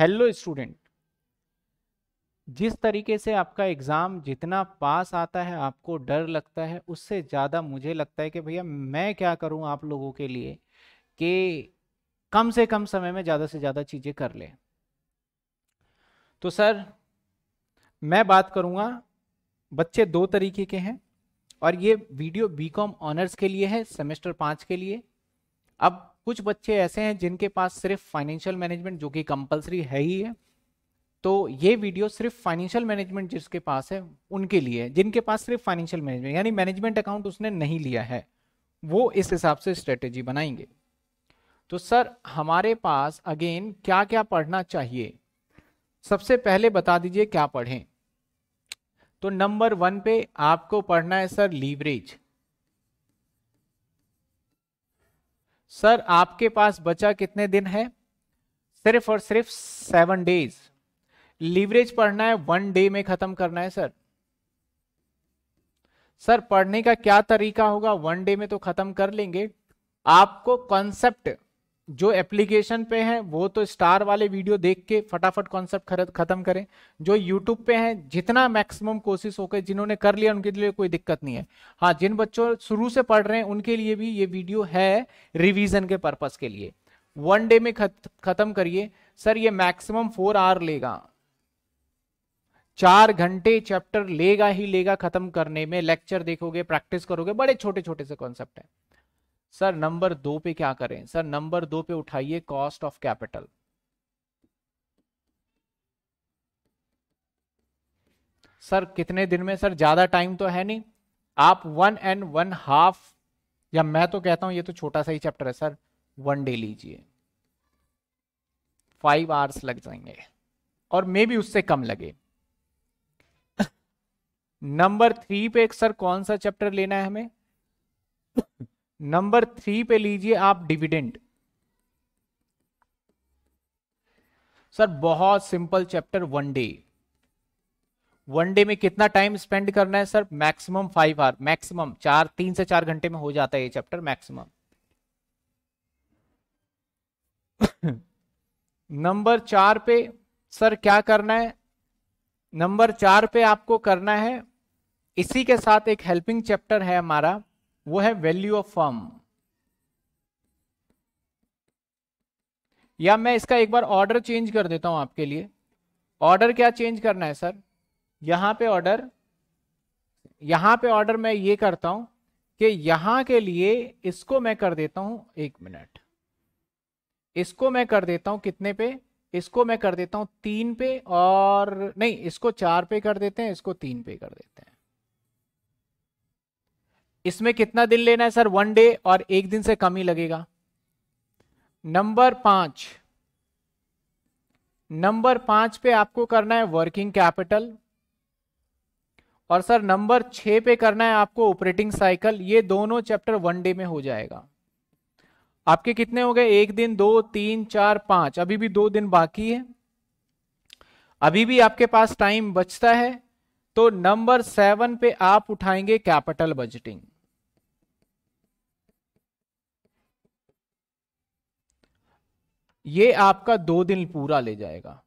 hello student जिस तरीके से आपका एग्ज़ाम जितना पास आता है आपको डर लगता है उससे ज़्यादा मुझे लगता है कि भैया मैं क्या करूं आप लोगों के लिए कि कम से कम समय में ज़्यादा से ज़्यादा चीज़ें कर लें तो सर मैं बात करूंगा बच्चे दो तरीके के हैं और ये वीडियो बीकॉम ऑनर्स के लिए है सेमेस्टर पाँच के लिए अब कुछ बच्चे ऐसे हैं जिनके पास सिर्फ फाइनेंशियल मैनेजमेंट जो कि कंपलसरी है ही है तो ये वीडियो सिर्फ फाइनेंशियल मैनेजमेंट जिसके पास है उनके लिए है जिनके पास सिर्फ फाइनेंशियल मैनेजमेंट यानी मैनेजमेंट अकाउंट उसने नहीं लिया है वो इस हिसाब से स्ट्रेटेजी बनाएंगे तो सर हमारे पास अगेन क्या क्या पढ़ना चाहिए सबसे पहले बता दीजिए क्या पढ़ें तो नंबर वन पे आपको पढ़ना है सर लीवरेज सर आपके पास बचा कितने दिन है सिर्फ और सिर्फ सेवन डेज लीवरेज पढ़ना है वन डे में खत्म करना है सर सर पढ़ने का क्या तरीका होगा वन डे में तो खत्म कर लेंगे आपको कॉन्सेप्ट जो एप्लीकेशन पे हैं वो तो स्टार वाले वीडियो देख के फटाफट कॉन्सेप्ट खत्म करें जो यूट्यूब पे हैं जितना मैक्सिमम कोशिश होकर जिन्होंने कर लिया उनके लिए कोई दिक्कत नहीं है हाँ जिन बच्चों शुरू से पढ़ रहे हैं उनके लिए भी ये वीडियो है रिविजन के पर्पज के लिए वन डे में खत्म करिए सर ये मैक्सिमम फोर आवर लेगा चार घंटे चैप्टर लेगा ही लेगा खत्म करने में लेक्चर देखोगे प्रैक्टिस करोगे बड़े छोटे छोटे से कॉन्सेप्ट है सर नंबर दो पे क्या करें सर नंबर दो पे उठाइए कॉस्ट ऑफ कैपिटल सर कितने दिन में सर ज्यादा टाइम तो है नहीं आप वन एंड वन हाफ या मैं तो कहता हूं ये तो छोटा सा ही चैप्टर है सर वन डे लीजिए फाइव आवर्स लग जाएंगे और मे भी उससे कम लगे नंबर थ्री पे सर कौन सा चैप्टर लेना है हमें नंबर थ्री पे लीजिए आप डिविडेंड सर बहुत simple chapter one day one day में कितना टाइम स्पेंड करना है sir maximum five hour maximum चार तीन से चार घंटे में हो जाता है ये चैप्टर मैक्सिमम नंबर चार पे सर क्या करना है नंबर चार पे आपको करना है इसी के साथ एक हेल्पिंग चैप्टर है हमारा वो है वैल्यू ऑफ फर्म या मैं इसका एक बार ऑर्डर चेंज कर देता हूं आपके लिए ऑर्डर क्या चेंज करना है सर यहां पे ऑर्डर यहां पे ऑर्डर मैं ये करता हूं कि यहां के लिए इसको मैं कर देता हूं एक मिनट इसको मैं कर देता हूं कितने पे इसको मैं कर देता हूं तीन पे और नहीं इसको चार पे कर देते हैं इसको तीन पे कर देते हैं इसमें कितना दिन लेना है सर वन डे और एक दिन से कम ही लगेगा नंबर पांच नंबर पांच पे आपको करना है वर्किंग कैपिटल और सर नंबर छह पे करना है आपको ऑपरेटिंग साइकिल ये दोनों चैप्टर वन डे में हो जाएगा आपके कितने हो गए एक दिन दो तीन चार पांच अभी भी दो दिन बाकी है अभी भी आपके पास टाइम बचता है तो नंबर सेवन पे आप उठाएंगे कैपिटल बजटिंग ये आपका दो दिन पूरा ले जाएगा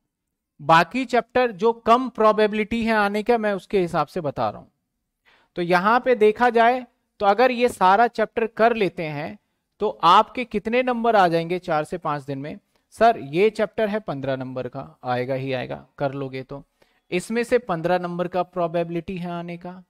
बाकी चैप्टर जो कम प्रोबेबिलिटी है आने का मैं उसके हिसाब से बता रहा हूं तो यहां पे देखा जाए तो अगर ये सारा चैप्टर कर लेते हैं तो आपके कितने नंबर आ जाएंगे चार से पांच दिन में सर ये चैप्टर है पंद्रह नंबर का आएगा ही आएगा कर लोगे तो इसमें से पंद्रह नंबर का प्रोबेबिलिटी है आने का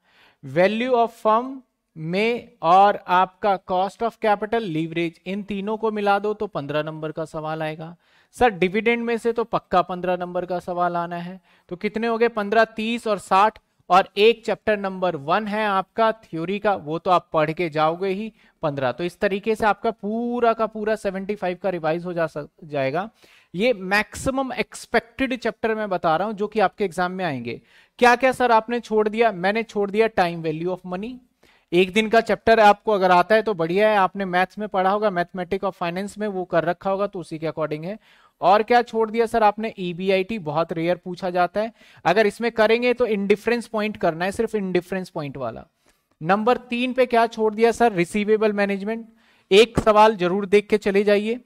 वैल्यू ऑफ फर्म में और आपका कॉस्ट ऑफ कैपिटल लीवरेज इन तीनों को मिला दो तो पंद्रह नंबर का सवाल आएगा सर डिविडेंड में से तो पक्का पंद्रह नंबर का सवाल आना है तो कितने हो गए पंद्रह तीस और साठ और एक चैप्टर नंबर वन है आपका थ्योरी का वो तो आप पढ़ के जाओगे ही पंद्रह तो इस तरीके से आपका पूरा का पूरा सेवेंटी फाइव का रिवाइज हो जा सक जाएगा ये मैक्सिमम एक्सपेक्टेड चैप्टर में बता रहा हूं जो कि आपके एग्जाम में आएंगे क्या क्या सर आपने छोड़ दिया मैंने छोड़ दिया टाइम वैल्यू ऑफ मनी एक दिन का चैप्टर आपको अगर आता है तो बढ़िया है आपने मैथ्स में पढ़ा होगा मैथमेटिक और फाइनेंस में वो कर रखा होगा तो उसी के अकॉर्डिंग है और क्या छोड़ दिया सर आपने ईबीआईटी e बहुत रेयर पूछा जाता है अगर इसमें करेंगे तो इनडिफरेंस पॉइंट करना है सिर्फ इनडिफरेंस पॉइंट वाला नंबर तीन पे क्या छोड़ दिया सर रिसीवेबल मैनेजमेंट एक सवाल जरूर देख के चले जाइए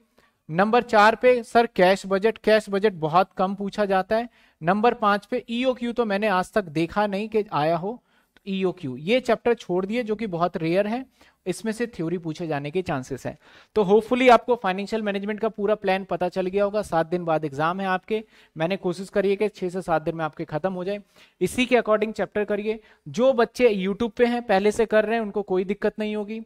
नंबर चार पे sir cash budget cash budget बहुत कम पूछा जाता है नंबर पांच पे ईओ e क्यू तो मैंने आज तक देखा नहीं कि आया हो ईओक्यू e ये चैप्टर छोड़ दिए जो कि बहुत रेयर है इसमें से थ्योरी पूछे जाने के चांसेस हैं तो होपफुली आपको फाइनेंशियल मैनेजमेंट का पूरा प्लान पता चल गया होगा सात दिन बाद एग्जाम है आपके मैंने कोशिश करी है कि छः से सात दिन में आपके खत्म हो जाए इसी के अकॉर्डिंग चैप्टर करिए जो बच्चे यूट्यूब पे हैं पहले से कर रहे हैं उनको कोई दिक्कत नहीं होगी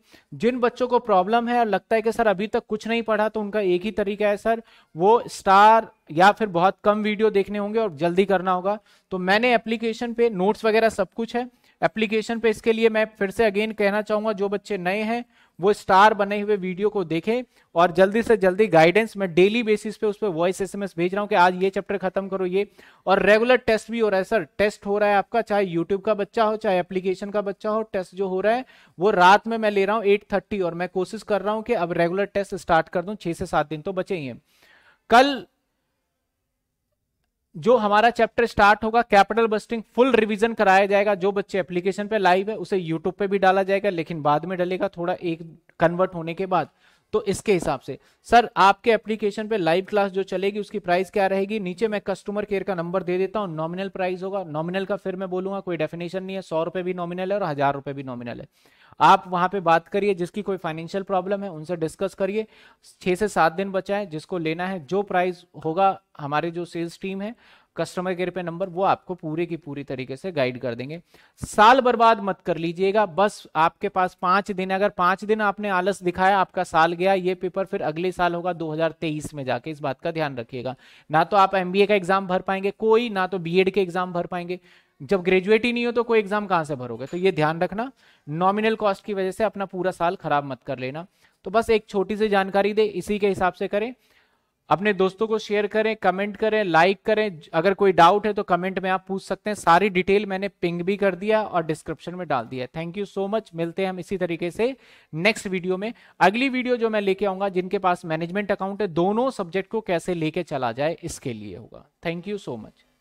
जिन बच्चों को प्रॉब्लम है और लगता है कि सर अभी तक कुछ नहीं पढ़ा तो उनका एक ही तरीका है सर वो स्टार या फिर बहुत कम वीडियो देखने होंगे और जल्दी करना होगा तो मैंने एप्लीकेशन पे नोट्स वगैरह सब कुछ है एप्लीकेशन पे इसके लिए मैं फिर से अगेन कहना चाहूंगा जो बच्चे नए हैं वो स्टार बने हुए वीडियो को देखें और जल्दी से जल्दी गाइडेंस मैं डेली बेसिस पे उस पर वॉइस एसएमएस भेज रहा हूँ कि आज ये चैप्टर खत्म करो ये और रेगुलर टेस्ट भी हो रहा है सर टेस्ट हो रहा है आपका चाहे यूट्यूब का बच्चा हो चाहे एप्लीकेशन का बच्चा हो टेस्ट जो हो रहा है वो रात में मैं ले रहा हूँ एट और मैं कोशिश कर रहा हूँ कि अब रेगुलर टेस्ट स्टार्ट कर दू छह से सात दिन तो बचे ही है कल जो हमारा चैप्टर स्टार्ट होगा कैपिटल बस्टिंग फुल रिवीजन कराया जाएगा जो बच्चे एप्लीकेशन पे लाइव है उसे यूट्यूब पे भी डाला जाएगा लेकिन बाद में डलेगा थोड़ा एक कन्वर्ट होने के बाद तो इसके हिसाब से सर आपके एप्लीकेशन पे लाइव क्लास जो चलेगी उसकी प्राइस क्या रहेगी नीचे मैं कस्टमर केयर का नंबर दे देता हूँ नॉमिनल प्राइस होगा नॉमिनल का फिर मैं बोलूंगा कोई डेफिनेशन नहीं है सौ रुपए भी नॉमिनल है और हजार रुपए भी नॉमिनल है आप वहां पे बात करिए जिसकी कोई फाइनेंशियल प्रॉब्लम है उनसे डिस्कस करिए छह से सात दिन बचा है जिसको लेना है जो प्राइस होगा हमारे जो सेल्स टीम है कस्टमर केयर पे नंबर वो आपको पूरे की पूरी तरीके से गाइड कर देंगे साल बर्बाद मत कर लीजिएगा बस आपके पास पांच दिन अगर पांच दिन आपने आलस दिखाया आपका साल गया ये पेपर फिर अगले साल होगा 2023 में जाके इस बात का ध्यान रखिएगा ना तो आप एमबीए का एग्जाम भर पाएंगे कोई ना तो बीएड के एग्जाम भर पाएंगे जब ग्रेजुएट ही नहीं हो तो कोई एग्जाम कहां से भरोगे तो ये ध्यान रखना नॉमिनल कॉस्ट की वजह से अपना पूरा साल खराब मत कर लेना तो बस एक छोटी सी जानकारी दे इसी के हिसाब से करें अपने दोस्तों को शेयर करें कमेंट करें लाइक करें अगर कोई डाउट है तो कमेंट में आप पूछ सकते हैं सारी डिटेल मैंने पिंग भी कर दिया और डिस्क्रिप्शन में डाल दिया थैंक यू सो मच मिलते हैं हम इसी तरीके से नेक्स्ट वीडियो में अगली वीडियो जो मैं लेके आऊंगा जिनके पास मैनेजमेंट अकाउंट है दोनों सब्जेक्ट को कैसे लेके चला जाए इसके लिए होगा थैंक यू सो मच